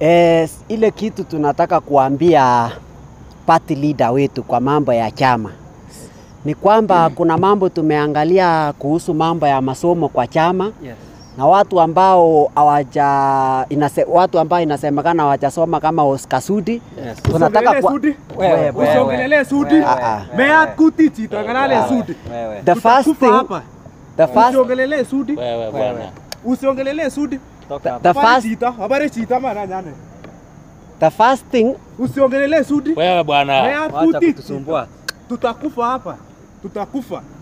Yes, eh, ile kitu tunataka kuambia party leader wetu kwa mambo ya chama ni kwamba mm. kuna mambo tumeangalia kuhusu mambo ya masomo kwa chama yes. na watu ambao awaja, inase, watu ambao inasemekana hawajasoma kama Oscar Sudi yes. tunataka kwa Sudi? usongelele Sudi ah, ah. mea kutichi tanganale Sudi the first thing the first usongelele Sudi Wewe, usongelele Sudi the, the first sita habari sita maana nyane the first thing usiongelele Sudi wewe bwana, tusumbua tutakufa hapa, tutakufa